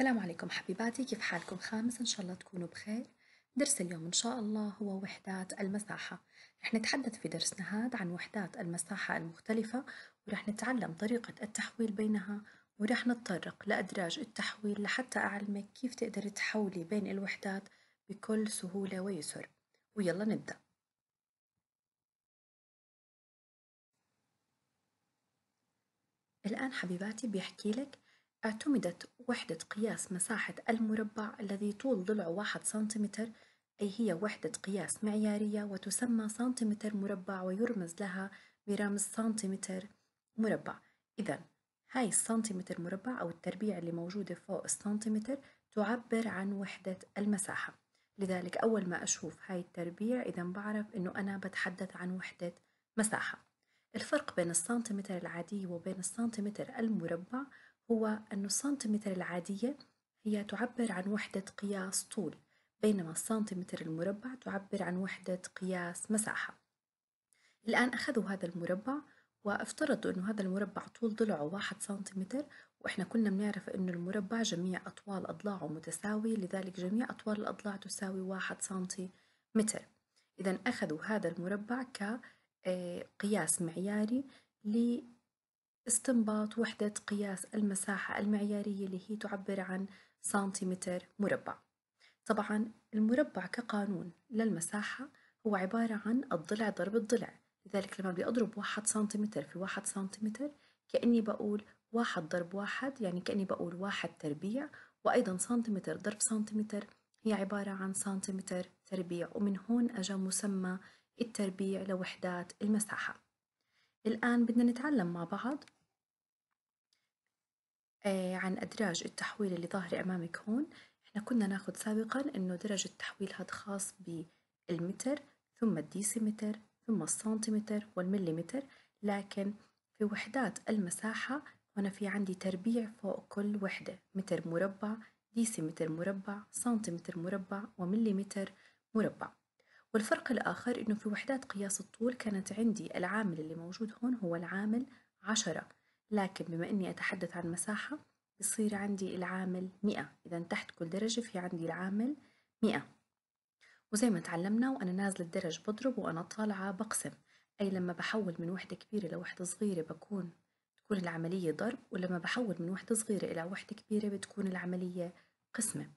السلام عليكم حبيباتي كيف حالكم خامس إن شاء الله تكونوا بخير درس اليوم إن شاء الله هو وحدات المساحة رح نتحدث في درسنا هذا عن وحدات المساحة المختلفة ورح نتعلم طريقة التحويل بينها ورح نتطرق لأدراج التحويل لحتى أعلمك كيف تقدري تحولي بين الوحدات بكل سهولة ويسر ويلا نبدأ الآن حبيباتي بيحكي لك اعتمدت وحدة قياس مساحة المربع الذي طول ضلعه واحد سنتيمتر أي هي وحدة قياس معيارية وتسمى سنتيمتر مربع ويرمز لها برمز سنتيمتر مربع إذا هاي السنتيمتر مربع أو التربيع اللي موجودة فوق السنتيمتر تعبر عن وحدة المساحة لذلك أول ما أشوف هاي التربيع إذا بعرف إنه أنا بتحدث عن وحدة مساحة الفرق بين السنتيمتر العادي وبين السنتيمتر المربع هو أن السنتيمتر العادية هي تعبر عن وحدة قياس طول بينما السنتيمتر المربع تعبر عن وحدة قياس مساحة الآن أخذوا هذا المربع وافترضوا أنه هذا المربع طول ضلعه واحد سنتيمتر وإحنا كنا بنعرف أنه المربع جميع أطوال أضلاعه متساوية لذلك جميع أطوال الأضلاع تساوي واحد سنتيمتر إذا أخذوا هذا المربع كقياس آه، معياري استنباط وحدة قياس المساحة المعيارية اللي هي تعبر عن سنتيمتر مربع طبعا المربع كقانون للمساحة هو عبارة عن الضلع ضرب الضلع لذلك لما بدي أضرب واحد سنتيمتر في واحد سنتيمتر كأني بقول واحد ضرب واحد يعني كأني بقول واحد تربيع وأيضا سنتيمتر ضرب سنتيمتر هي عبارة عن سنتيمتر تربيع ومن هون أجا مسمى التربيع لوحدات المساحة الآن بدنا نتعلم مع بعض آه، عن أدراج التحويل اللي ظاهرة أمامك هون إحنا كنا ناخد سابقا إنه درجة التحويل هاد خاص بالمتر ثم الديسيمتر ثم السنتيمتر والمليمتر لكن في وحدات المساحة وأنا في عندي تربيع فوق كل وحدة متر مربع ديسيمتر مربع سنتيمتر مربع ومليمتر مربع والفرق الآخر إنه في وحدات قياس الطول كانت عندي العامل اللي موجود هون هو العامل عشرة لكن بما أني أتحدث عن مساحة بصير عندي العامل مئة إذا تحت كل درجة في عندي العامل مئة وزي ما تعلمنا وأنا نازل الدرج بضرب وأنا طالعة بقسم أي لما بحول من وحدة كبيرة لوحدة صغيرة بكون تكون العملية ضرب ولما بحول من وحدة صغيرة إلى وحدة كبيرة بتكون العملية قسمة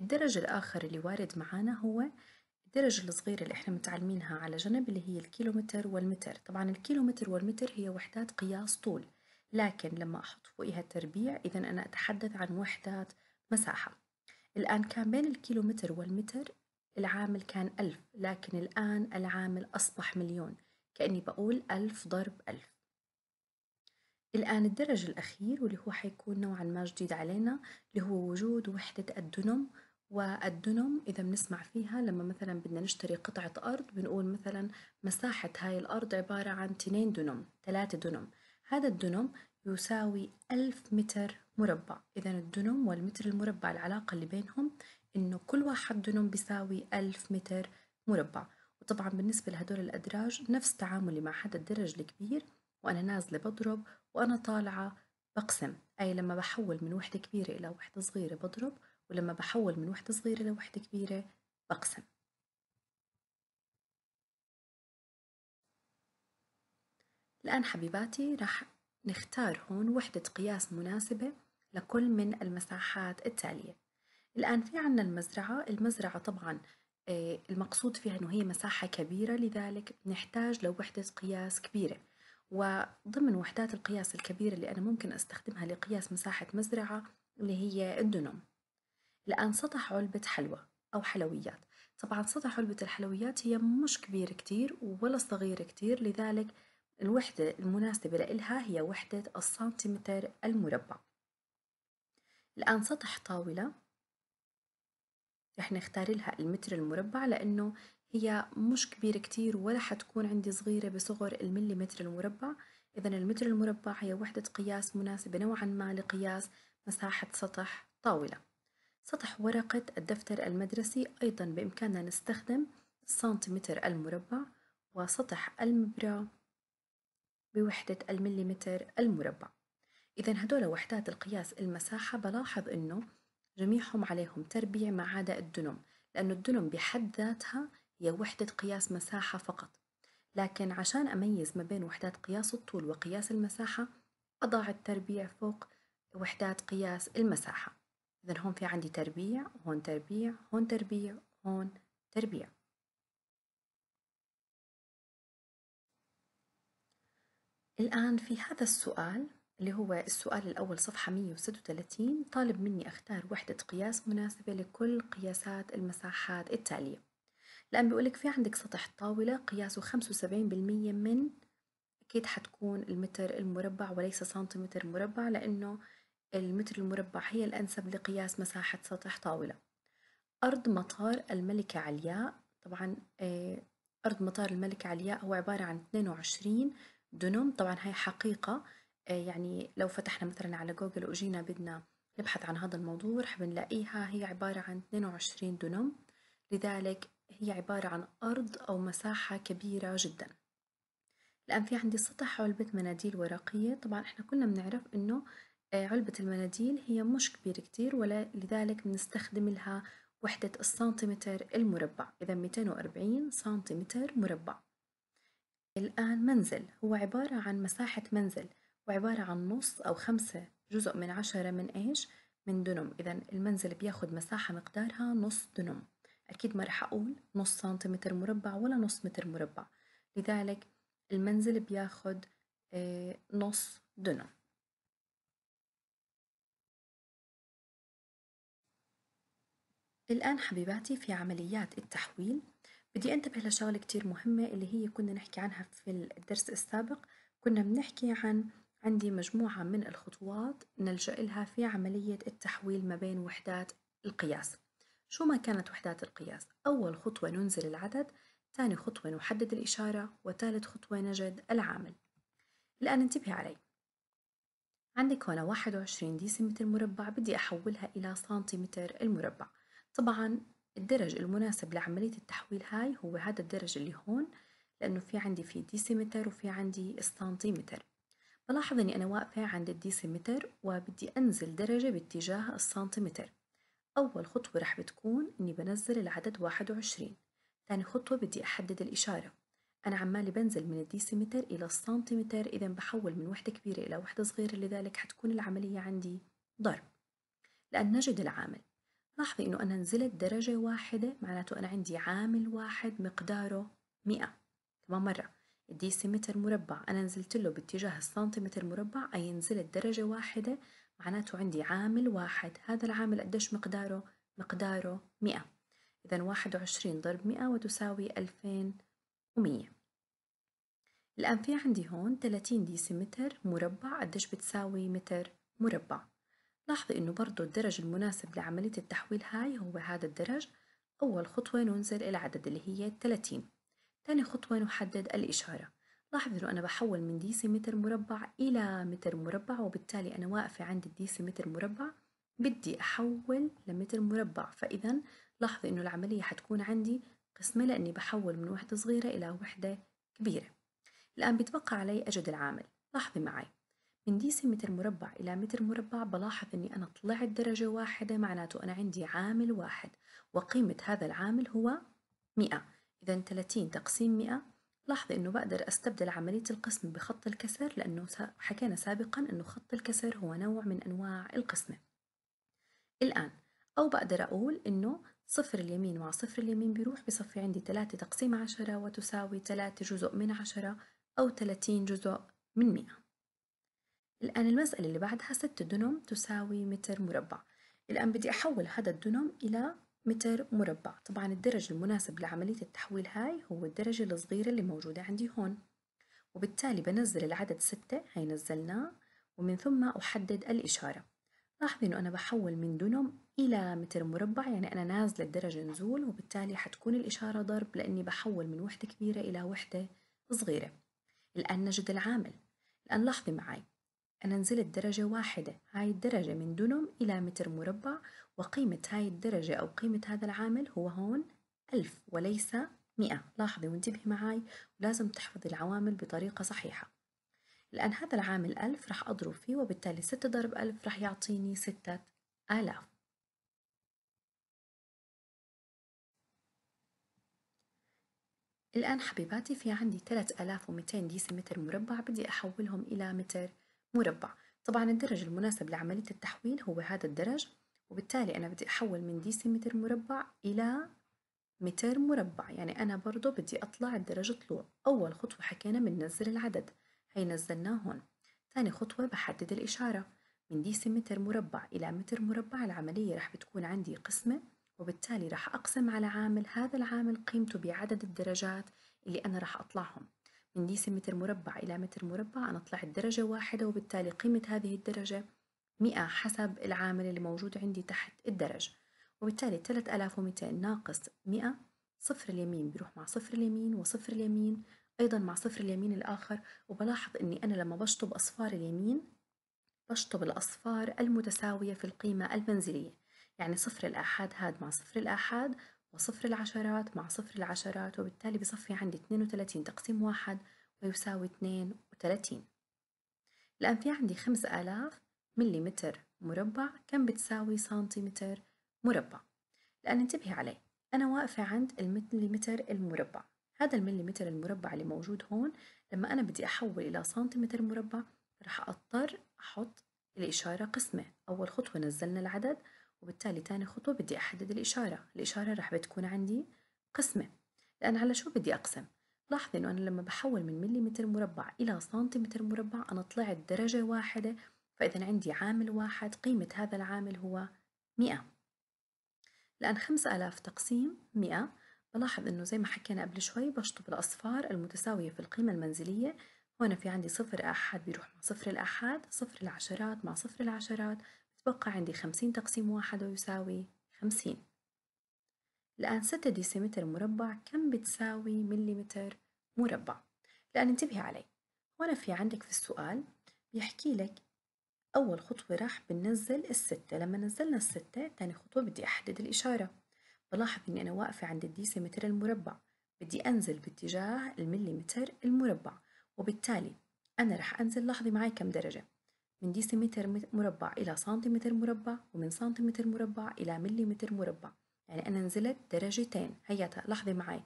الدرج الآخر اللي وارد معانا هو الدرجة الصغيرة اللي احنا متعلمينها على جنب اللي هي الكيلومتر والمتر طبعا الكيلومتر والمتر هي وحدات قياس طول لكن لما أحط فوقها التربيع إذا أنا أتحدث عن وحدات مساحة الآن كان بين الكيلومتر والمتر العامل كان ألف لكن الآن العامل أصبح مليون كأني بقول ألف ضرب ألف الآن الدرج الأخير واللي هو حيكون نوعا ما جديد علينا اللي هو وجود وحدة الدنم والدنم إذا بنسمع فيها لما مثلا بدنا نشتري قطعة أرض بنقول مثلا مساحة هاي الأرض عبارة عن تنين دنم ثلاثة دنم هذا الدنم يساوي ألف متر مربع إذا الدنم والمتر المربع العلاقة اللي بينهم إنه كل واحد دنم بيساوي ألف متر مربع وطبعا بالنسبة لهدول الأدراج نفس تعاملي مع هذا الدرج الكبير وأنا نازلة بضرب وأنا طالعة بقسم أي لما بحول من وحدة كبيرة إلى وحدة صغيرة بضرب ولما بحول من وحدة صغيرة لوحدة كبيرة بقسم الآن حبيباتي راح نختار هون وحدة قياس مناسبة لكل من المساحات التالية الآن في عنا المزرعة المزرعة طبعا آه، المقصود فيها أنه هي مساحة كبيرة لذلك نحتاج لوحدة قياس كبيرة وضمن وحدات القياس الكبيرة اللي أنا ممكن أستخدمها لقياس مساحة مزرعة اللي هي الدنم لأن سطح علبة حلوى أو حلويات طبعا سطح علبة الحلويات هي مش كبير كتير ولا صغير كتير لذلك الوحدة المناسبة لإلها هي وحدة السنتيمتر المربع الآن سطح طاولة رح نختار لها المتر المربع لأنه هي مش كبيرة كتير ولا حتكون عندي صغيرة بصغر المليمتر المربع إذا المتر المربع هي وحدة قياس مناسبة نوعا ما لقياس مساحة سطح طاولة سطح ورقة الدفتر المدرسي أيضا بإمكاننا نستخدم السنتيمتر المربع وسطح المبرة بوحدة المليمتر المربع إذا هدول وحدات القياس المساحة بلاحظ إنه جميعهم عليهم تربيع ما عدا الدنم لأنه الدنم بحد ذاتها هي وحدة قياس مساحة فقط لكن عشان أميز ما بين وحدات قياس الطول وقياس المساحة أضع التربيع فوق وحدات قياس المساحة إذا هون في عندي تربيع هون تربيع هون تربيع هون تربيع الآن في هذا السؤال اللي هو السؤال الأول صفحة 136 طالب مني أختار وحدة قياس مناسبة لكل قياسات المساحات التالية لأن بيقولك في عندك سطح طاولة قياسه 75% من أكيد حتكون المتر المربع وليس سنتيمتر مربع لأنه المتر المربع هي الأنسب لقياس مساحة سطح طاولة أرض مطار الملكة علياء طبعا آه، أرض مطار الملكة علياء هو عبارة عن 22 دونوم طبعا هاي حقيقة آه، يعني لو فتحنا مثلا على جوجل وجينا بدنا نبحث عن هذا الموضوع رح بنلاقيها هي عبارة عن 22 دونم لذلك هي عبارة عن أرض أو مساحة كبيرة جدا الآن في عندي سطح علبة مناديل ورقية طبعا احنا كلنا بنعرف انه آه، علبة المناديل هي مش كبيرة كتير ولا لذلك بنستخدم لها وحدة السنتيمتر المربع إذا 240 سنتيمتر مربع الآن منزل هو عبارة عن مساحة منزل وعبارة عن نص أو خمسة جزء من عشرة من إيش؟ من دنم إذا المنزل بياخد مساحة مقدارها نص دنم أكيد ما رح أقول نص سنتيمتر مربع ولا نص متر مربع لذلك المنزل بياخد آه، نص دنم الآن حبيباتي في عمليات التحويل بدي أنتبه لشغلة كتير مهمة اللي هي كنا نحكي عنها في الدرس السابق كنا بنحكي عن عندي مجموعة من الخطوات نلجأ لها في عملية التحويل ما بين وحدات القياس شو ما كانت وحدات القياس أول خطوة ننزل العدد ثاني خطوة نحدد الإشارة وثالث خطوة نجد العامل الآن انتبهي علي عندك هنا 21 ديسمتر مربع بدي أحولها إلى سنتيمتر المربع طبعا الدرج المناسب لعملية التحويل هاي هو هذا الدرج اللي هون لأنه في عندي في ديسيمتر وفي عندي السنتيمتر بلاحظ أني أنا واقفة عند الديسيمتر وبدي أنزل درجة باتجاه السنتيمتر أول خطوة رح بتكون أني بنزل العدد 21 ثاني خطوة بدي أحدد الإشارة أنا عمالي بنزل من الديسيمتر إلى السنتيمتر إذا بحول من وحدة كبيرة إلى وحدة صغيرة لذلك حتكون العملية عندي ضرب لأن نجد العامل لاحظي إنه أنا نزلت درجة واحدة معناته أنا عندي عامل واحد مقداره مئة كمان مرة الديسيمتر مربع أنا نزلت له باتجاه السنتيمتر مربع أي نزلت درجة واحدة معناته عندي عامل واحد هذا العامل قديش مقداره؟ مقداره مئة إذا واحد وعشرين ضرب مئة وتساوي ألفين ومية الآن في عندي هون تلاتين ديسيمتر مربع قديش بتساوي متر مربع لاحظي انه برضو الدرج المناسب لعملية التحويل هاي هو هذا الدرج أول خطوة ننزل العدد اللي هي 30 تاني خطوة نحدد الإشارة لاحظي انه أنا بحول من ديسي متر مربع إلى متر مربع وبالتالي أنا واقفة عند الديسي متر مربع بدي أحول لمتر مربع فإذا لاحظي انه العملية حتكون عندي قسمة لأني بحول من وحدة صغيرة إلى وحدة كبيرة الآن بيتبقى علي أجد العامل لاحظي معي من ديسيمتر متر مربع إلى متر مربع بلاحظ أني أنا طلعت درجة واحدة معناته أنا عندي عامل واحد وقيمة هذا العامل هو 100 إذا 30 تقسيم 100 لاحظي أنه بقدر أستبدل عملية القسم بخط الكسر لأنه حكينا سابقا أنه خط الكسر هو نوع من أنواع القسمة الآن أو بقدر أقول أنه صفر اليمين مع صفر اليمين بيروح بصفي عندي 3 تقسيم 10 وتساوي 3 جزء من 10 أو 30 جزء من 100 الآن المسألة اللي بعدها ست دنم تساوي متر مربع الآن بدي أحول هذا الدنم إلى متر مربع طبعا الدرج المناسب لعملية التحويل هاي هو الدرجة الصغيرة اللي موجودة عندي هون وبالتالي بنزل العدد ستة هي نزلناه ومن ثم أحدد الإشارة لاحظي إنه أنا بحول من دنم إلى متر مربع يعني أنا نازلة الدرجة نزول وبالتالي حتكون الإشارة ضرب لأني بحول من وحدة كبيرة إلى وحدة صغيرة الآن نجد العامل الآن لاحظي معي أنا نزلت درجة واحدة هاي الدرجة من دونم إلى متر مربع وقيمة هاي الدرجة أو قيمة هذا العامل هو هون ألف وليس مئة لاحظي وانتبهي معاي ولازم تحفظي العوامل بطريقة صحيحة الآن هذا العامل ألف راح أضرب فيه وبالتالي ستة ضرب ألف راح يعطيني ستة آلاف الآن حبيباتي في عندي 3200 ديسمتر مربع بدي أحولهم إلى متر مربع طبعا الدرج المناسب لعملية التحويل هو هذا الدرج وبالتالي أنا بدي أحول من ديسيمتر مربع إلى متر مربع يعني أنا برضو بدي أطلع الدرج طلوع أول خطوة حكينا بننزل العدد هي نزلناه هون ثاني خطوة بحدد الإشارة من ديسيمتر مربع إلى متر مربع العملية رح بتكون عندي قسمة وبالتالي رح أقسم على عامل هذا العامل قيمته بعدد الدرجات اللي أنا رح أطلعهم من ديسمتر متر مربع إلى متر مربع أنا طلعت درجة واحدة وبالتالي قيمة هذه الدرجة مئة حسب العامل اللي موجود عندي تحت الدرجة وبالتالي 3200 ناقص 100 صفر اليمين بيروح مع صفر اليمين وصفر اليمين أيضا مع صفر اليمين الآخر وبلاحظ أني أنا لما بشطب أصفار اليمين بشطب الأصفار المتساوية في القيمة المنزلية يعني صفر الآحاد هاد مع صفر الآحاد وصفر العشرات مع صفر العشرات وبالتالي بصفي عندي 32 تقسيم واحد ويساوي 32 الآن في عندي 5000 مليمتر مربع كم بتساوي سنتيمتر مربع الآن انتبهي علي أنا واقفة عند المليمتر المربع هذا المليمتر المربع اللي موجود هون لما أنا بدي أحول إلى سنتيمتر مربع رح أضطر أحط الإشارة قسمة أول خطوة نزلنا العدد وبالتالي تاني خطوة بدي أحدد الإشارة الإشارة رح بتكون عندي قسمة لأن على شو بدي أقسم لاحظ إنه أنا لما بحول من مليمتر مربع إلى سنتيمتر مربع أنا طلعت درجة واحدة فإذا عندي عامل واحد قيمة هذا العامل هو مئة لأن خمس آلاف تقسيم مئة بلاحظ إنه زي ما حكينا قبل شوي بشطب الأصفار المتساوية في القيمة المنزلية هون في عندي صفر أحد بيروح مع صفر الأحد صفر العشرات مع صفر العشرات بقى عندي خمسين تقسيم واحد ويساوي خمسين الآن ستة ديسيمتر مربع كم بتساوي مليمتر مربع الآن انتبهي علي هنا في عندك في السؤال بيحكي لك أول خطوة راح بننزل الستة لما نزلنا الستة تاني خطوة بدي أحدد الإشارة بلاحظ إني أنا واقفة عند الديسيمتر المربع بدي أنزل باتجاه المليمتر المربع وبالتالي أنا راح أنزل لاحظي معي كم درجة من ديسيمتر مربع إلى سنتيمتر مربع ومن سنتيمتر مربع إلى مليمتر مربع يعني أنا نزلت درجتين هيا لحظة معي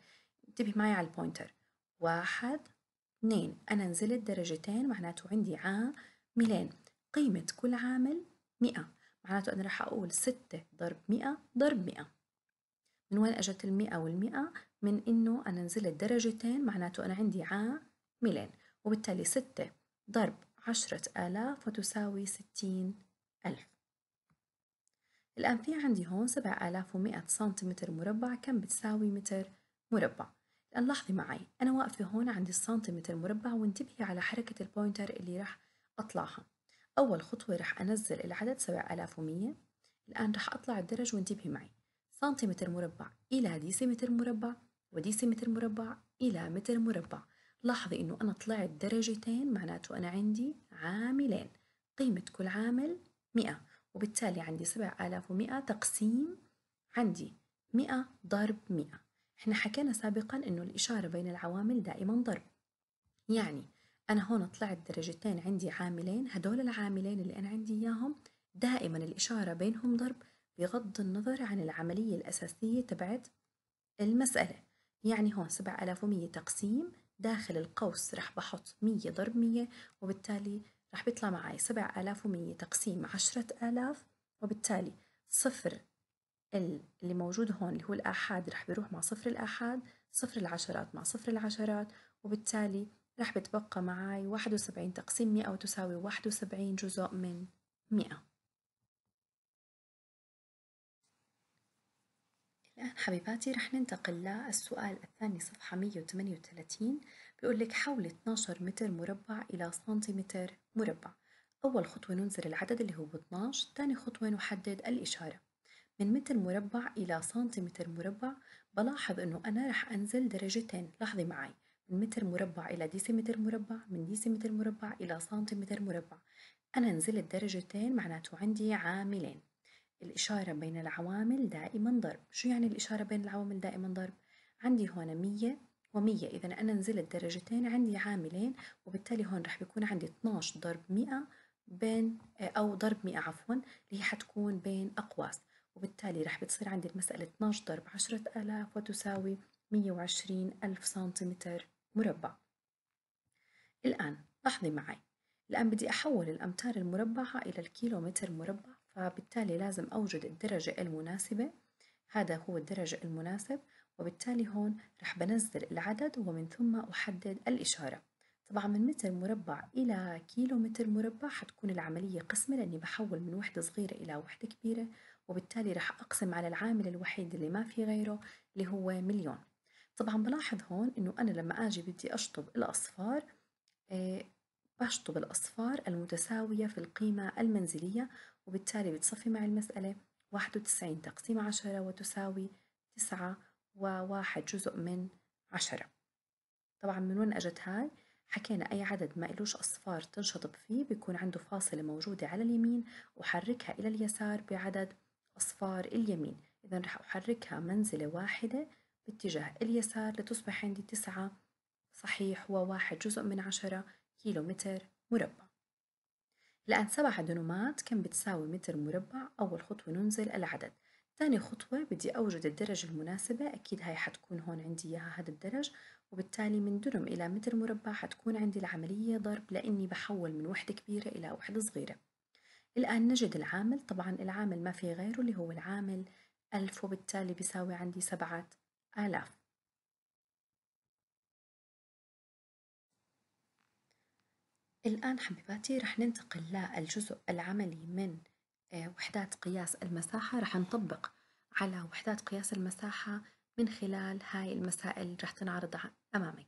انتبه معي على البوينتر واحد اثنين أنا نزلت درجتين معناته عندي عاملين قيمة كل عامل مئة معناته أنا رح أقول ستة ضرب مئة ضرب مئة من وين أجت المئة والمئة من إنه أنا نزلت درجتين معناته أنا عندي عاملين وبالتالي ستة ضرب عشرة آلاف وتساوي ستين ألف الآن في عندي هون سبع آلاف ومئة سنتيمتر مربع كم بتساوي متر مربع الآن لاحظي معي أنا واقفة هون عند السنتيمتر مربع وانتبهي على حركة البوينتر اللي راح أطلعها أول خطوة راح أنزل العدد 7100 الآن راح أطلع الدرج وانتبهي معي سنتيمتر مربع إلى ديسيمتر مربع وديسيمتر مربع إلى متر مربع لاحظي إنه أنا طلعت درجتين معناته أنا عندي عاملين قيمة كل عامل مئة وبالتالي عندي سبع آلاف ومئة تقسيم عندي مئة ضرب مئة احنا حكينا سابقا إنه الإشارة بين العوامل دائما ضرب يعني أنا هون طلعت درجتين عندي عاملين هدول العاملين اللي أنا عندي إياهم دائما الإشارة بينهم ضرب بغض النظر عن العملية الأساسية تبعت المسألة يعني هون 7100 تقسيم داخل القوس رح بحط مية ضرب مية وبالتالي رح بيطلع معي سبع آلاف ومية تقسيم عشرة آلاف وبالتالي صفر اللي موجود هون اللي هو الآحاد رح بيروح مع صفر الآحاد صفر العشرات مع صفر العشرات وبالتالي رح بتبقى معي واحد وسبعين تقسيم مئة وتساوي واحد وسبعين جزء من مئة الآن حبيباتي رح ننتقل للسؤال الثاني صفحة 138 بيقول لك حول 12 متر مربع إلى سنتيمتر مربع أول خطوة ننزل العدد اللي هو 12 ثاني خطوة نحدد الإشارة من متر مربع إلى سنتيمتر مربع بلاحظ أنه أنا رح أنزل درجتين لاحظي معي من متر مربع إلى ديسيمتر مربع من ديسيمتر مربع إلى سنتيمتر مربع أنا نزلت درجتين معناته عندي عاملين الإشارة بين العوامل دائما ضرب شو يعني الإشارة بين العوامل دائما ضرب؟ عندي هون مية ومية إذا أنا نزلت درجتين عندي عاملين وبالتالي هون رح بيكون عندي 12 ضرب مئة بين أو ضرب مئة عفوا اللي هي حتكون بين أقواس وبالتالي رح بتصير عندي المسألة 12 ضرب 10000 وتساوي 120000 ألف سنتيمتر مربع الآن لاحظي معي الآن بدي أحول الأمتار المربعة إلى الكيلومتر مربع فبالتالي لازم أوجد الدرجة المناسبة هذا هو الدرجة المناسب وبالتالي هون رح بنزل العدد ومن ثم أحدد الإشارة طبعا من متر مربع إلى كيلو متر مربع حتكون العملية قسمة لأني بحول من وحدة صغيرة إلى وحدة كبيرة وبالتالي رح أقسم على العامل الوحيد اللي ما في غيره اللي هو مليون طبعا بلاحظ هون إنه أنا لما أجي بدي أشطب الأصفار آه، بشطب الأصفار المتساوية في القيمة المنزلية وبالتالي بتصفي معي المسألة واحد وتسعين تقسيم عشرة وتساوي تسعة وواحد جزء من عشرة طبعا من وين اجت هاي؟ حكينا أي عدد ما إلوش أصفار تنشطب فيه بيكون عنده فاصلة موجودة على اليمين وحركها إلى اليسار بعدد أصفار اليمين إذا رح أحركها منزلة واحدة باتجاه اليسار لتصبح عندي تسعة صحيح وواحد جزء من عشرة كيلو متر مربع لأن سبع دنومات كم بتساوي متر مربع أول خطوة ننزل العدد تاني خطوة بدي أوجد الدرجة المناسبة أكيد هاي حتكون هون عندي إياها هذا الدرج وبالتالي من دنم إلى متر مربع حتكون عندي العملية ضرب لأني بحول من وحدة كبيرة إلى وحدة صغيرة الآن نجد العامل طبعا العامل ما في غيره اللي هو العامل ألف وبالتالي بيساوي عندي سبعة آلاف الآن حبيباتي رح ننتقل للجزء العملي من آه، وحدات قياس المساحة رح نطبق على وحدات قياس المساحة من خلال هاي المسائل اللي رح تنعرض أمامك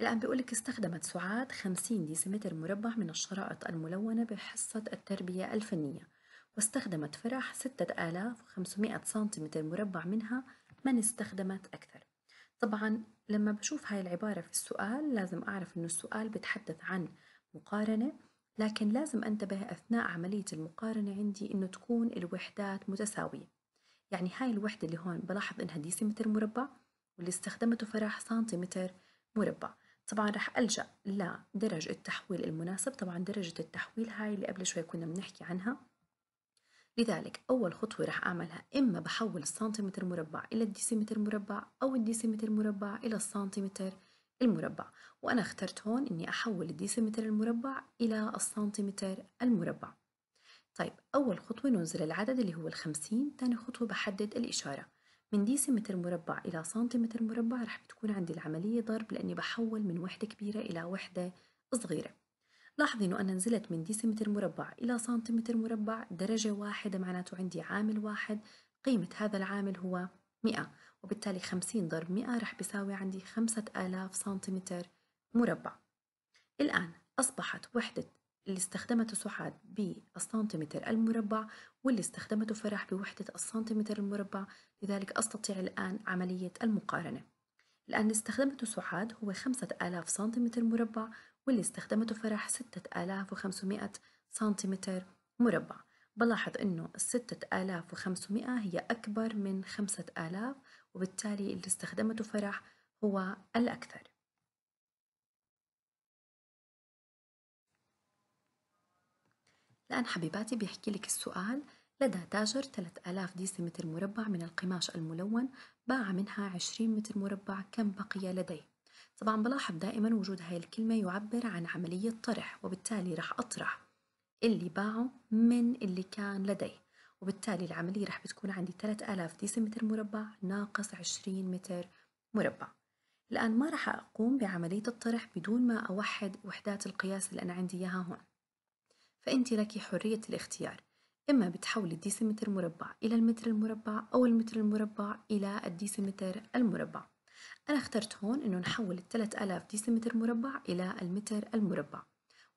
الآن بيقولك استخدمت سعاد 50 ديسمتر مربع من الشرائط الملونة بحصة التربية الفنية واستخدمت فرح 6500 سنتيمتر مربع منها من استخدمت أكثر طبعا لما بشوف هاي العبارة في السؤال لازم أعرف أنه السؤال بتحدث عن مقارنة لكن لازم أنتبه أثناء عملية المقارنة عندي إنه تكون الوحدات متساوية يعني هاي الوحدة اللي هون بلاحظ إنها ديسيمتر مربع واللي استخدمته فرح سنتيمتر مربع طبعا رح ألجأ لدرج التحويل المناسب طبعا درجة التحويل هاي اللي قبل شوي كنا بنحكي عنها لذلك أول خطوة رح أعملها إما بحول السنتيمتر مربع إلى الديسيمتر مربع أو الديسيمتر مربع إلى السنتيمتر المربع وأنا اخترت هون إني أحول الديسيمتر المربع إلى السنتيمتر المربع طيب أول خطوة ننزل العدد اللي هو الخمسين تاني خطوة بحدد الإشارة من ديسيمتر مربع إلى سنتيمتر مربع رح بتكون عندي العملية ضرب لأني بحول من وحدة كبيرة إلى وحدة صغيرة لاحظي إنه أنا نزلت من ديسيمتر مربع إلى سنتيمتر مربع درجة واحدة معناته عندي عامل واحد قيمة هذا العامل هو مئة وبالتالي 50 ضرب 100 رح بيساوي عندي 5000 سنتيمتر مربع الآن أصبحت وحدة اللي استخدمته سعاد بالسنتيمتر المربع واللي استخدمته فرح بوحدة السنتيمتر المربع لذلك أستطيع الآن عملية المقارنة الآن اللي استخدمته سعاد هو 5000 سنتيمتر مربع واللي استخدمته فرح 6500 سنتيمتر مربع بلاحظ أنه 6500 هي أكبر من 5000 وبالتالي اللي استخدمته فرح هو الأكثر الآن حبيباتي بيحكي لك السؤال لدى تاجر 3000 متر مربع من القماش الملون باع منها 20 متر مربع كم بقي لديه طبعا بلاحظ دائما وجود هاي الكلمة يعبر عن عملية طرح وبالتالي راح أطرح اللي باعه من اللي كان لديه وبالتالي العملية رح بتكون عندي 3000 ديسمتر مربع ناقص 20 متر مربع الآن ما رح أقوم بعملية الطرح بدون ما أوحد وحدات القياس اللي أنا عندي إياها هون فأنت لك حرية الاختيار إما بتحولي الديسمتر مربع إلى المتر المربع أو المتر المربع إلى الديسمتر المربع أنا اخترت هون إنه نحول ال 3000 ديسمتر مربع إلى المتر المربع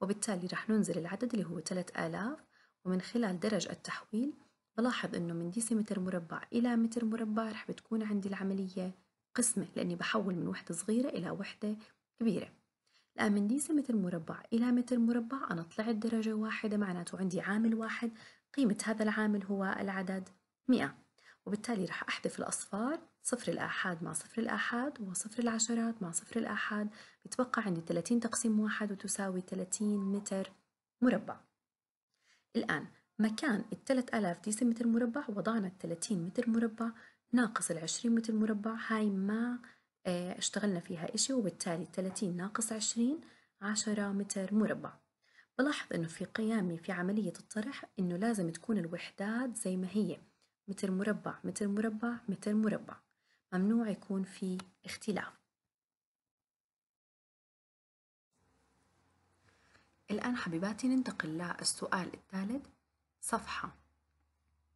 وبالتالي رح ننزل العدد اللي هو 3000 ومن خلال درج التحويل بلاحظ إنه من ديسيمتر مربع إلى متر مربع رح بتكون عندي العملية قسمة لأني بحول من وحدة صغيرة إلى وحدة كبيرة الآن من ديسيمتر مربع إلى متر مربع أنا طلعت درجة واحدة معناته عندي عامل واحد قيمة هذا العامل هو العدد 100 وبالتالي رح أحذف الأصفار صفر الآحاد مع صفر الآحاد وصفر العشرات مع صفر الآحاد بتبقى عندي 30 تقسيم واحد وتساوي 30 متر مربع الآن مكان ال آلاف ديسم متر مربع وضعنا 30 متر مربع ناقص العشرين متر مربع هاي ما آه، اشتغلنا فيها إشي وبالتالي 30 ناقص عشرين عشرة متر مربع بلاحظ إنه في قيامي في عملية الطرح إنه لازم تكون الوحدات زي ما هي متر مربع متر مربع متر مربع ممنوع يكون في اختلاف الآن حبيباتي ننتقل للسؤال الثالث صفحة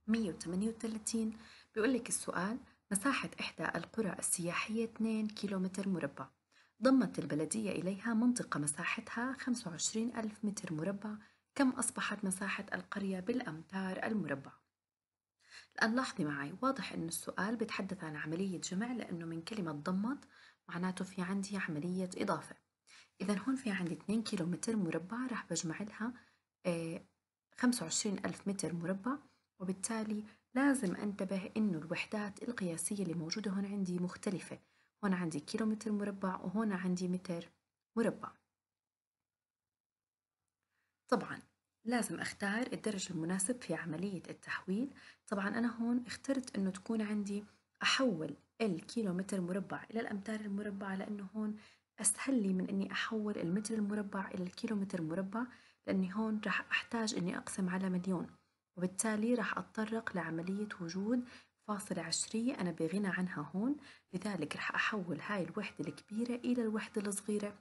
138 بيقول لك السؤال مساحة إحدى القرى السياحية 2 كيلومتر مربع ضمت البلدية إليها منطقة مساحتها 25 ألف متر مربع كم أصبحت مساحة القرية بالأمتار المربعة الآن لاحظي معي واضح أن السؤال بيتحدث عن عملية جمع لأنه من كلمة ضمت معناته في عندي عملية إضافة إذا هون في عندي 2 كيلومتر مربع راح بجمع لها آه، 25 ألف متر مربع وبالتالي لازم أنتبه أنه الوحدات القياسية اللي موجودة هون عندي مختلفة هون عندي كيلومتر مربع وهون عندي متر مربع طبعا لازم اختار الدرج المناسب في عملية التحويل طبعا أنا هون اخترت أنه تكون عندي أحول الكيلومتر مربع إلى الأمتار المربعة لأنه هون أسهل لي من أني أحول المتر المربع إلى الكيلومتر مربع لأني هون رح أحتاج أني أقسم على مليون وبالتالي رح أتطرق لعملية وجود فاصلة عشرية أنا بغنى عنها هون لذلك رح أحول هاي الوحدة الكبيرة إلى الوحدة الصغيرة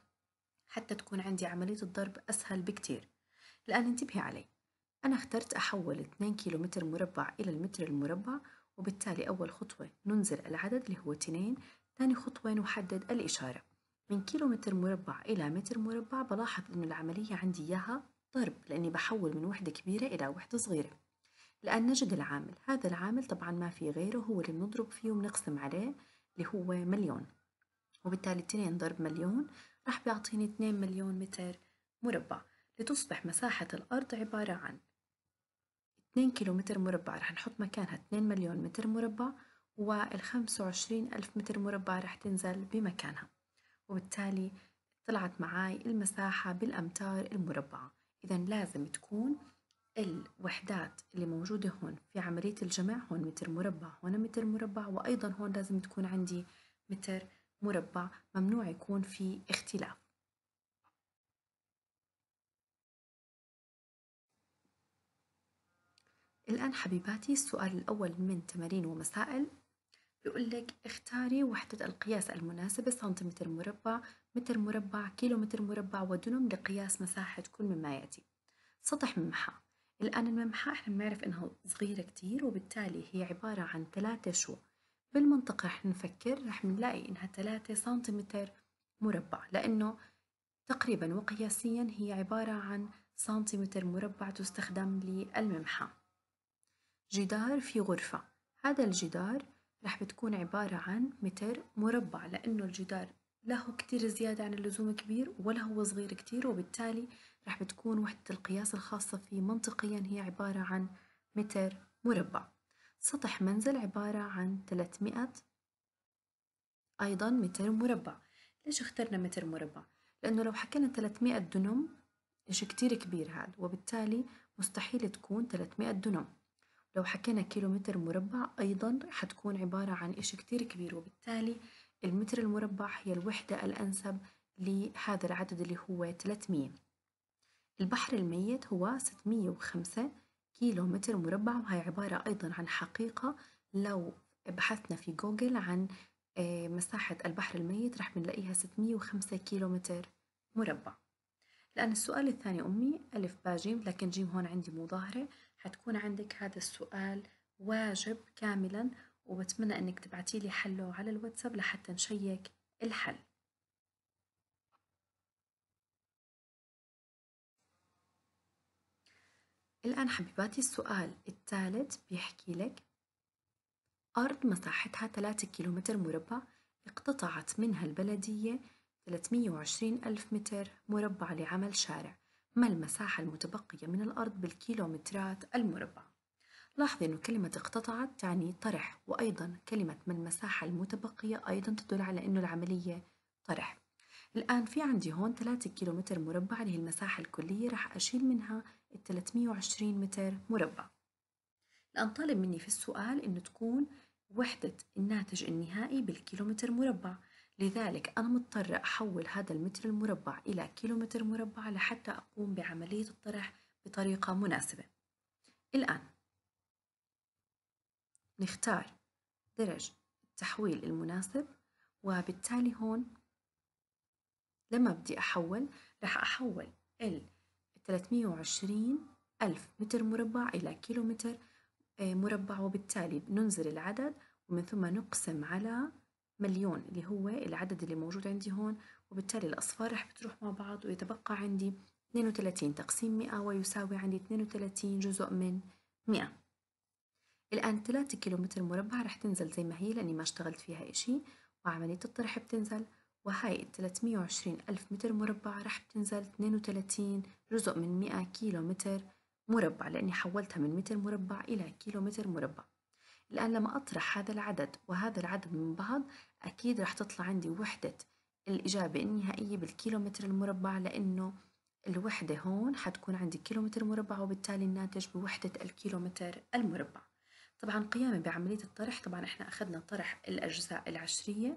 حتى تكون عندي عملية الضرب أسهل بكتير الآن انتبهي علي أنا اخترت أحول 2 متر مربع إلى المتر المربع وبالتالي أول خطوة ننزل العدد اللي هو 2 ثاني خطوة نحدد الإشارة من كيلو متر مربع إلى متر مربع بلاحظ إنه العملية عندي إياها ضرب لأني بحول من وحدة كبيرة إلى وحدة صغيرة لأن نجد العامل هذا العامل طبعا ما في غيره هو اللي بنضرب فيه وبنقسم عليه اللي هو مليون وبالتالي 2 ضرب مليون راح بيعطيني 2 مليون متر مربع لتصبح مساحة الأرض عبارة عن 2 كيلومتر مربع راح نحط مكانها 2 مليون متر مربع وال 25 ألف متر مربع راح تنزل بمكانها وبالتالي طلعت معاي المساحة بالأمتار المربعة إذا لازم تكون الوحدات اللي موجودة هون في عملية الجمع هون متر مربع هون متر مربع وأيضا هون لازم تكون عندي متر مربع ممنوع يكون في اختلاف الآن حبيباتي السؤال الأول من تمارين ومسائل بيقول لك اختاري وحدة القياس المناسبة سنتيمتر مربع متر مربع كيلو متر مربع ودنم لقياس مساحة كل مما يأتي سطح ممحى الآن الممحى إحنا بنعرف إنها صغيرة كتير وبالتالي هي عبارة عن ثلاثة شو بالمنطقة رح نفكر رح نلاقي إنها ثلاثة سنتيمتر مربع لأنه تقريبا وقياسيا هي عبارة عن سنتيمتر مربع تستخدم للممحى جدار في غرفة هذا الجدار رح بتكون عبارة عن متر مربع لأنه الجدار لا هو كتير زيادة عن اللزوم كبير ولا هو صغير كتير وبالتالي راح بتكون وحدة القياس الخاصة فيه منطقيا هي عبارة عن متر مربع سطح منزل عبارة عن 300 أيضا متر مربع ليش اخترنا متر مربع؟ لأنه لو حكينا 300 دنم إشي كتير كبير هذا وبالتالي مستحيل تكون 300 دنم لو حكينا كيلومتر مربع أيضا حتكون عبارة عن إشي كتير كبير وبالتالي المتر المربع هي الوحدة الأنسب لهذا العدد اللي هو 300 البحر الميت هو 605 كيلو متر مربع وهي عبارة أيضا عن حقيقة لو بحثنا في جوجل عن آه، مساحة البحر الميت رح بنلاقيها 605 كيلو متر مربع الآن السؤال الثاني أمي ألف با جيم لكن جيم هون عندي مظاهرة حتكون عندك هذا السؤال واجب كاملا وبتمنى انك تبعتي لي حله على الواتساب لحتى نشيك الحل الآن حبيباتي السؤال الثالث بيحكي لك أرض مساحتها 3 كيلومتر مربع اقتطعت منها البلدية 320 ألف متر مربع لعمل شارع ما المساحة المتبقية من الأرض بالكيلومترات المربعة لاحظ أن كلمة اقتطعت تعني طرح وأيضا كلمة ما المساحة المتبقية أيضا تدل على أنه العملية طرح الآن في عندي هون 3 كيلومتر مربع اللي هي المساحة الكلية راح أشيل منها 320 متر مربع الآن طالب مني في السؤال أنه تكون وحدة الناتج النهائي بالكيلومتر مربع لذلك أنا مضطرة أحول هذا المتر المربع إلى كيلومتر مربع لحتى أقوم بعملية الطرح بطريقة مناسبة الآن نختار درج التحويل المناسب وبالتالي هون لما بدي أحول رح أحول ال 320 ألف متر مربع إلى كيلو متر آه، مربع وبالتالي ننزل العدد ومن ثم نقسم على مليون اللي هو العدد اللي موجود عندي هون وبالتالي الأصفار رح بتروح مع بعض ويتبقى عندي 32 تقسيم 100 ويساوي عندي 32 جزء من 100 الآن 3 كيلومتر مربع رح تنزل زي ما هي لأني ما اشتغلت فيها إشي وعملية الطرح بتنزل وهاي 320 ألف متر مربع رح بتنزل 32 جزء من 100 كيلومتر مربع لأني حولتها من متر مربع إلى كيلومتر مربع الآن لما أطرح هذا العدد وهذا العدد من بعض أكيد رح تطلع عندي وحدة الإجابة النهائية بالكيلومتر المربع لأنه الوحدة هون حتكون عندي كيلومتر مربع وبالتالي الناتج بوحدة الكيلومتر المربع طبعا قياما بعملية الطرح طبعا احنا أخذنا طرح الأجزاء العشرية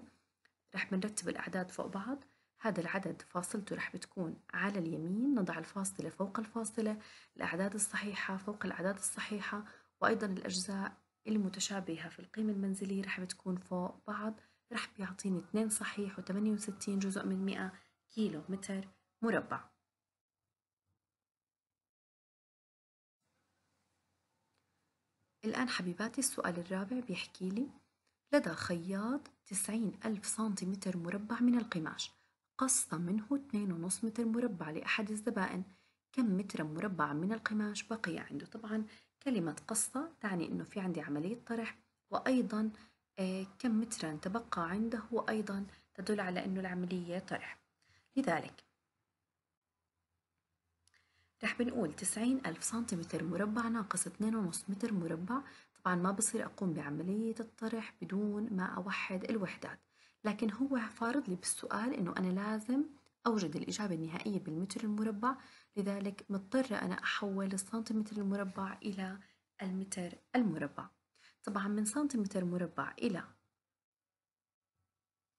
رح بنرتب الأعداد فوق بعض هذا العدد فاصلته رح بتكون على اليمين نضع الفاصلة فوق الفاصلة الأعداد الصحيحة فوق الأعداد الصحيحة وأيضا الأجزاء المتشابهة في القيمة المنزلية رح بتكون فوق بعض رح بيعطيني 2 صحيح و68 جزء من 100 كيلو متر مربع الآن حبيباتي السؤال الرابع بيحكي لي لدى خياط تسعين ألف سنتيمتر مربع من القماش قص منه 2.5 متر مربع لأحد الزبائن كم متر مربع من القماش بقي عنده طبعا كلمة قصة تعني أنه في عندي عملية طرح وأيضا آه، كم مترا تبقى عنده وأيضا تدل على أنه العملية طرح لذلك رح بنقول تسعين ألف سنتيمتر مربع ناقص اتنين ونص متر مربع طبعا ما بصير أقوم بعملية الطرح بدون ما أوحد الوحدات لكن هو فارض لي بالسؤال إنه أنا لازم أوجد الإجابة النهائية بالمتر المربع لذلك مضطرة أنا أحول السنتيمتر المربع إلى المتر المربع طبعا من سنتيمتر مربع إلى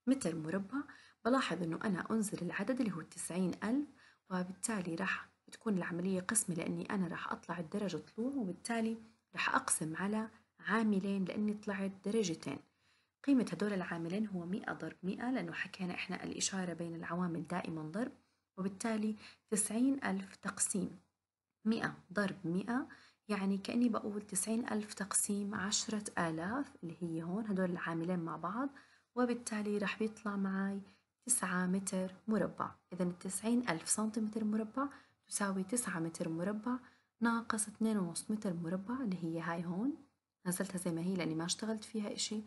متر مربع بلاحظ إنه أنا أنزل العدد اللي هو التسعين ألف وبالتالي راح بتكون العملية قسمة لأني أنا راح أطلع الدرجة طلوع وبالتالي راح أقسم على عاملين لأني طلعت درجتين قيمة هدول العاملين هو 100 ضرب 100 لأنه حكينا إحنا الإشارة بين العوامل دائما ضرب وبالتالي 90 ألف تقسيم 100 ضرب 100 يعني كأني بقول 90 ألف تقسيم 10 آلاف اللي هي هون هدول العاملين مع بعض وبالتالي راح بيطلع معي 9 متر مربع إذا 90 ألف سنتيمتر مربع تساوي تسعة متر مربع ناقص اثنين ونص متر مربع اللي هي هاي هون نزلتها زي ما هي لأني ما اشتغلت فيها إشي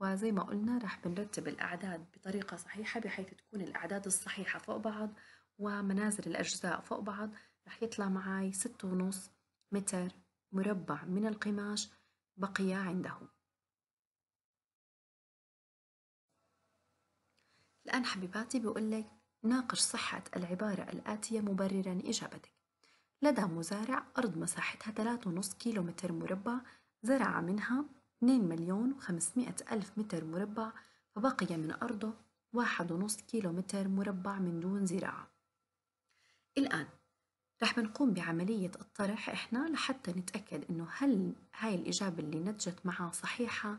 وزي ما قلنا رح بنرتب الأعداد بطريقة صحيحة بحيث تكون الأعداد الصحيحة فوق بعض ومنازل الأجزاء فوق بعض رح يطلع معاي ستة ونص متر مربع من القماش بقي عنده الآن حبيباتي بيقول لك ناقش صحة العبارة الآتية مبررا إجابتك لدى مزارع أرض مساحتها 3.5 كيلومتر مربع زرع منها 2 مليون و500 ألف متر مربع فبقي من أرضه 1.5 كيلومتر مربع من دون زراعة الآن رح بنقوم بعملية الطرح إحنا لحتى نتأكد إنه هل هاي الإجابة اللي نتجت معها صحيحة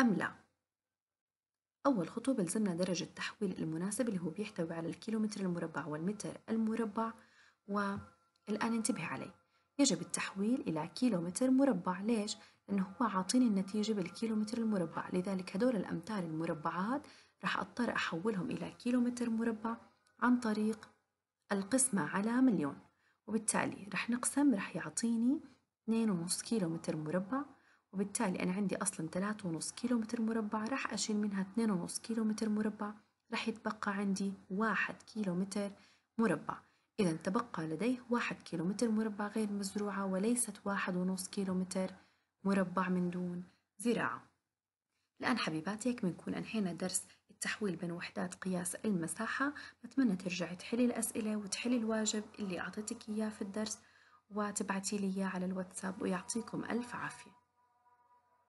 أم لا أول خطوة بلزمنا درجة تحويل المناسب اللي هو بيحتوي على الكيلومتر المربع والمتر المربع والآن انتبه علي يجب التحويل إلى كيلومتر مربع ليش؟ لأنه هو عاطيني النتيجة بالكيلومتر المربع لذلك هدول الأمتار المربعات راح أضطر أحولهم إلى كيلومتر مربع عن طريق القسمة على مليون وبالتالي رح نقسم رح يعطيني 2.5 كيلومتر مربع وبالتالي أنا عندي أصلا ثلاثة ونص كيلو متر مربع راح أشيل منها اثنين ونص كيلو متر مربع راح يتبقى عندي واحد كيلو متر مربع إذا تبقى لديه واحد كيلو متر مربع غير مزروعة وليست واحد ونص كيلو متر مربع من دون زراعة الآن حبيباتي هيك بنكون أنهينا درس التحويل بين وحدات قياس المساحة بتمنى ترجعي تحلي الأسئلة وتحلي الواجب اللي أعطيتك إياه في الدرس وتبعتي لي إياه على الواتساب ويعطيكم ألف عافية